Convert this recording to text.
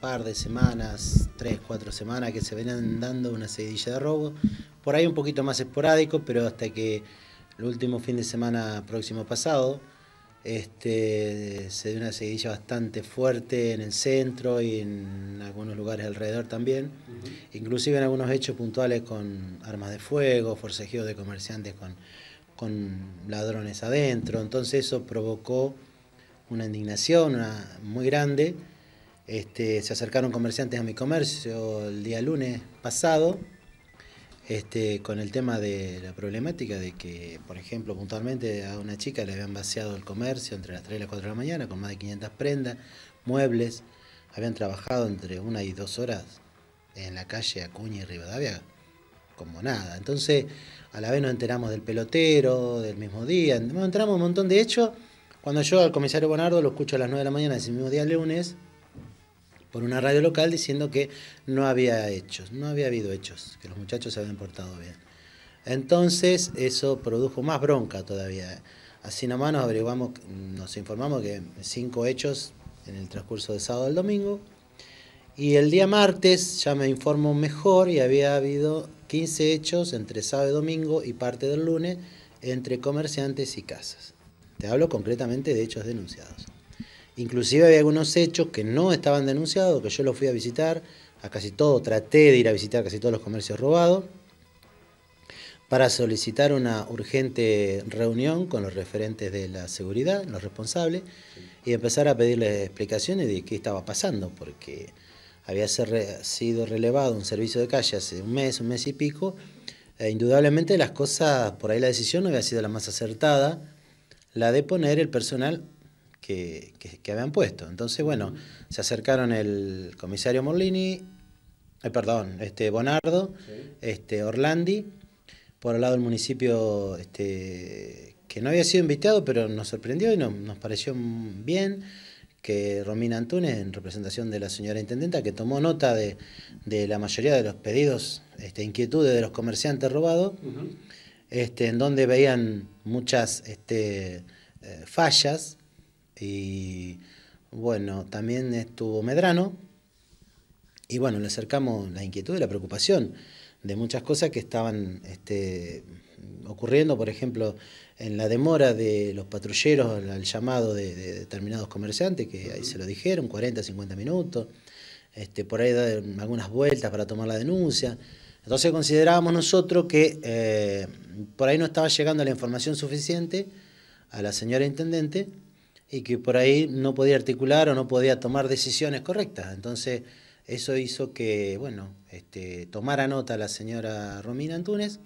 par de semanas, tres, cuatro semanas, que se venían dando una seguidilla de robo. Por ahí un poquito más esporádico, pero hasta que el último fin de semana próximo pasado este, se dio una seguidilla bastante fuerte en el centro y en algunos lugares alrededor también. Inclusive en algunos hechos puntuales con armas de fuego, forcejeos de comerciantes con, ladrones adentro. Entonces eso provocó una indignación muy grande este, se acercaron comerciantes a mi comercio el día lunes pasado este, con el tema de la problemática de que, por ejemplo, puntualmente a una chica le habían vaciado el comercio entre las 3 y las 4 de la mañana con más de 500 prendas, muebles, habían trabajado entre una y dos horas en la calle Acuña y Rivadavia como nada. Entonces, a la vez nos enteramos del pelotero, del mismo día, nos enteramos un montón de hecho Cuando yo al comisario Bonardo lo escucho a las 9 de la mañana ese mismo día lunes, por una radio local diciendo que no había hechos, no había habido hechos, que los muchachos se habían portado bien. Entonces eso produjo más bronca todavía. Así nomás nos averiguamos, nos informamos que cinco hechos en el transcurso de sábado al domingo. Y el día martes ya me informo mejor y había habido 15 hechos entre sábado y domingo y parte del lunes entre comerciantes y casas. Te hablo concretamente de hechos denunciados. Inclusive había algunos hechos que no estaban denunciados, que yo los fui a visitar, a casi todo, traté de ir a visitar casi todos los comercios robados, para solicitar una urgente reunión con los referentes de la seguridad, los responsables, y empezar a pedirles explicaciones de qué estaba pasando, porque había sido relevado un servicio de calle hace un mes, un mes y pico, e indudablemente las cosas, por ahí la decisión no había sido la más acertada, la de poner el personal que, habían puesto. Entonces, bueno, se acercaron el comisario Morlini, eh, perdón, este Bonardo, este Orlandi, por el lado del municipio este, que no había sido invitado, pero nos sorprendió y nos pareció bien que Romina Antunes, en representación de la señora intendenta, que tomó nota de, la mayoría de los pedidos, este, inquietudes de los comerciantes robados, este, en donde veían muchas este, eh, fallas y bueno, también estuvo Medrano. Y bueno, le acercamos la inquietud y la preocupación de muchas cosas que estaban este, ocurriendo, por ejemplo, en la demora de los patrulleros al llamado de, determinados comerciantes, que ahí se lo dijeron, 40, 50 minutos, este, por ahí dar algunas vueltas para tomar la denuncia. Entonces considerábamos nosotros que eh, por ahí no estaba llegando la información suficiente a la señora intendente y que por ahí no podía articular o no podía tomar decisiones correctas. Entonces, eso hizo que, bueno, este, tomara nota la señora Romina Antunes.